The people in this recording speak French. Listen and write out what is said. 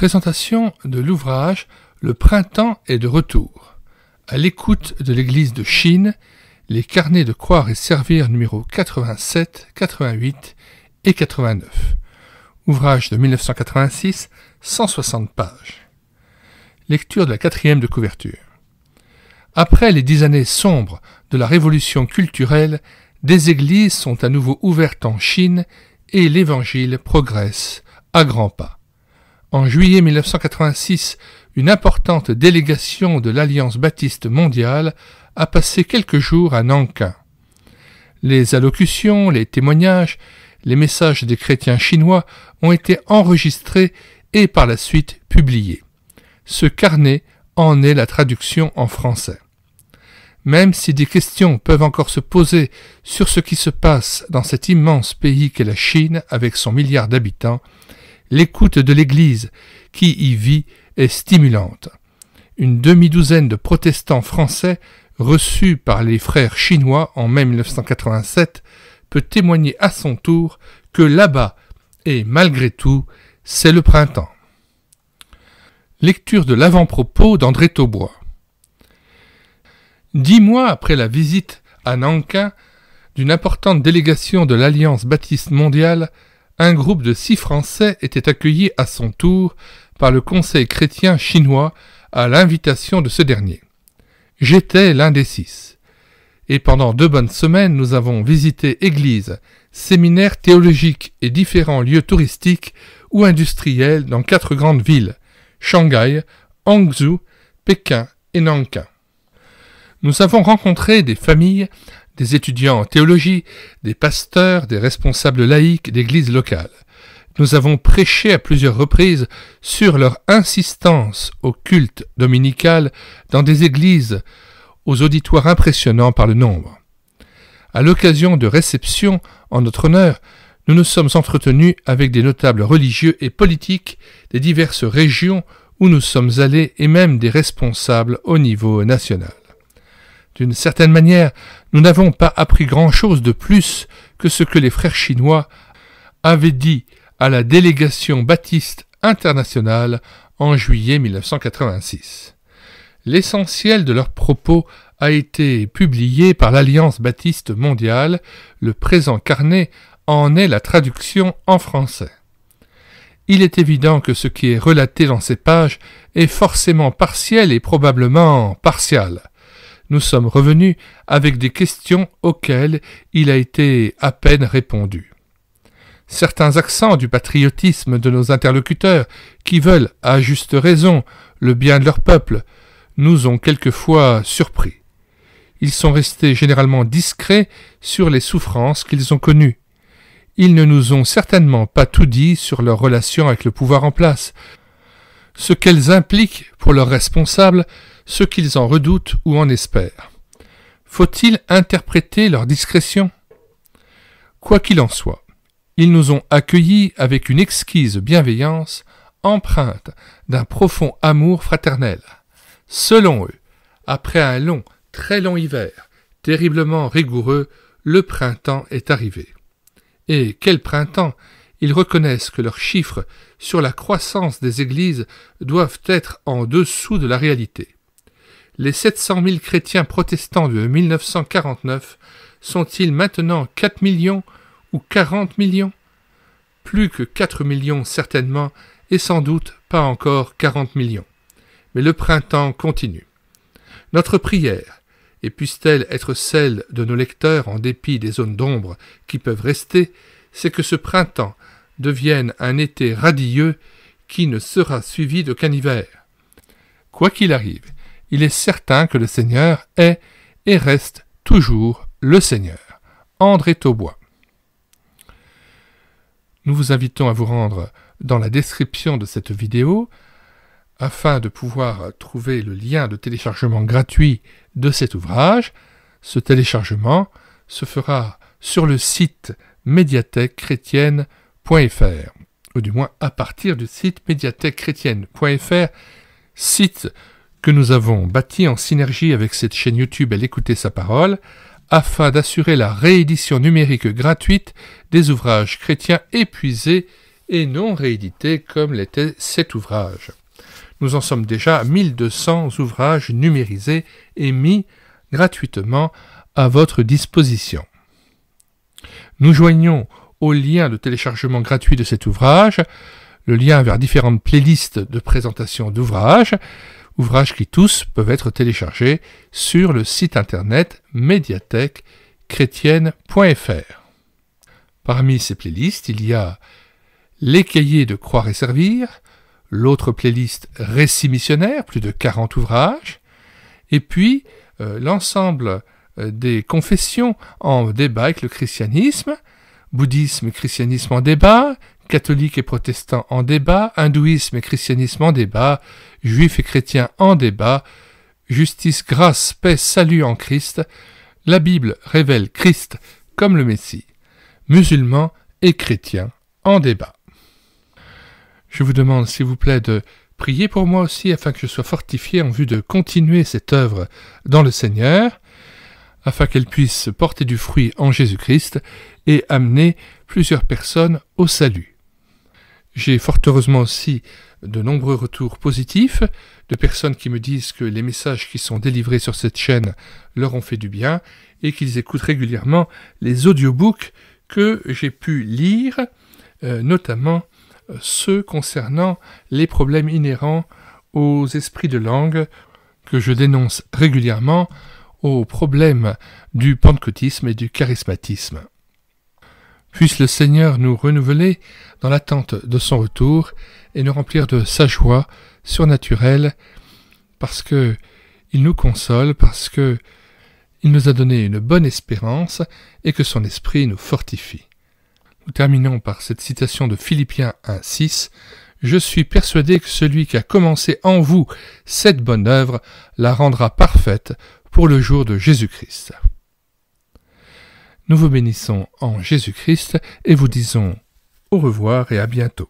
Présentation de l'ouvrage Le printemps est de retour. À l'écoute de l'église de Chine, les carnets de croire et servir numéro 87, 88 et 89. Ouvrage de 1986, 160 pages. Lecture de la quatrième de couverture. Après les dix années sombres de la révolution culturelle, des églises sont à nouveau ouvertes en Chine et l'évangile progresse à grands pas. En juillet 1986, une importante délégation de l'Alliance baptiste mondiale a passé quelques jours à Nankin. Les allocutions, les témoignages, les messages des chrétiens chinois ont été enregistrés et par la suite publiés. Ce carnet en est la traduction en français. Même si des questions peuvent encore se poser sur ce qui se passe dans cet immense pays qu'est la Chine avec son milliard d'habitants, l'écoute de l'Église, qui y vit, est stimulante. Une demi-douzaine de protestants français reçus par les frères chinois en mai 1987 peut témoigner à son tour que là-bas, et malgré tout, c'est le printemps. Lecture de l'avant-propos d'André Taubois. Dix mois après la visite à Nankin d'une importante délégation de l'Alliance baptiste mondiale, un groupe de six Français était accueilli à son tour par le Conseil chrétien chinois à l'invitation de ce dernier. J'étais l'un des six. Et pendant deux bonnes semaines, nous avons visité églises, séminaires théologiques et différents lieux touristiques ou industriels dans quatre grandes villes, Shanghai, Hangzhou, Pékin et Nankin. Nous avons rencontré des familles des étudiants en théologie, des pasteurs, des responsables laïcs d'églises locales. Nous avons prêché à plusieurs reprises sur leur insistance au culte dominical dans des églises aux auditoires impressionnants par le nombre. À l'occasion de réceptions en notre honneur, nous nous sommes entretenus avec des notables religieux et politiques des diverses régions où nous sommes allés et même des responsables au niveau national. D'une certaine manière, nous n'avons pas appris grand-chose de plus que ce que les frères chinois avaient dit à la délégation baptiste internationale en juillet 1986. L'essentiel de leurs propos a été publié par l'Alliance baptiste mondiale, le présent carnet en est la traduction en français. Il est évident que ce qui est relaté dans ces pages est forcément partiel et probablement partial nous sommes revenus avec des questions auxquelles il a été à peine répondu. Certains accents du patriotisme de nos interlocuteurs, qui veulent, à juste raison, le bien de leur peuple, nous ont quelquefois surpris. Ils sont restés généralement discrets sur les souffrances qu'ils ont connues. Ils ne nous ont certainement pas tout dit sur leur relation avec le pouvoir en place, ce qu'elles impliquent pour leurs responsables, ce qu'ils en redoutent ou en espèrent. Faut-il interpréter leur discrétion Quoi qu'il en soit, ils nous ont accueillis avec une exquise bienveillance, empreinte d'un profond amour fraternel. Selon eux, après un long, très long hiver, terriblement rigoureux, le printemps est arrivé. Et quel printemps Ils reconnaissent que leurs chiffres sur la croissance des églises doivent être en dessous de la réalité les 700 000 chrétiens protestants de 1949 sont-ils maintenant 4 millions ou 40 millions Plus que 4 millions certainement, et sans doute pas encore 40 millions. Mais le printemps continue. Notre prière, et puisse-t-elle être celle de nos lecteurs en dépit des zones d'ombre qui peuvent rester, c'est que ce printemps devienne un été radieux qui ne sera suivi d'aucun hiver. Quoi qu'il arrive, il est certain que le Seigneur est et reste toujours le Seigneur. André Taubois. Nous vous invitons à vous rendre dans la description de cette vidéo afin de pouvoir trouver le lien de téléchargement gratuit de cet ouvrage. Ce téléchargement se fera sur le site médiathèquechrétienne.fr, ou du moins à partir du site médiathèquechrétienne.fr, site que nous avons bâti en synergie avec cette chaîne YouTube Elle l'écouter sa parole, afin d'assurer la réédition numérique gratuite des ouvrages chrétiens épuisés et non réédités comme l'était cet ouvrage. Nous en sommes déjà à 1200 ouvrages numérisés et mis gratuitement à votre disposition. Nous joignons au lien de téléchargement gratuit de cet ouvrage le lien vers différentes playlists de présentation d'ouvrages ouvrages qui tous peuvent être téléchargés sur le site internet médiathèquechrétienne.fr. Parmi ces playlists, il y a Les cahiers de croire et servir, l'autre playlist Récits missionnaires, plus de 40 ouvrages, et puis euh, l'ensemble euh, des confessions en débat avec le christianisme, bouddhisme christianisme en débat, catholiques et protestants en débat, hindouisme et christianisme en débat, juifs et chrétiens en débat, justice, grâce, paix, salut en Christ, la Bible révèle Christ comme le Messie, musulmans et chrétiens en débat. Je vous demande s'il vous plaît de prier pour moi aussi afin que je sois fortifié en vue de continuer cette œuvre dans le Seigneur, afin qu'elle puisse porter du fruit en Jésus-Christ et amener plusieurs personnes au salut. J'ai fort heureusement aussi de nombreux retours positifs de personnes qui me disent que les messages qui sont délivrés sur cette chaîne leur ont fait du bien et qu'ils écoutent régulièrement les audiobooks que j'ai pu lire, euh, notamment euh, ceux concernant les problèmes inhérents aux esprits de langue que je dénonce régulièrement aux problèmes du pentecôtisme et du charismatisme. Puisse le Seigneur nous renouveler dans l'attente de son retour et nous remplir de sa joie surnaturelle parce que il nous console, parce que il nous a donné une bonne espérance et que son esprit nous fortifie. Nous terminons par cette citation de Philippiens 1.6. Je suis persuadé que celui qui a commencé en vous cette bonne œuvre la rendra parfaite pour le jour de Jésus-Christ. Nous vous bénissons en Jésus-Christ et vous disons au revoir et à bientôt.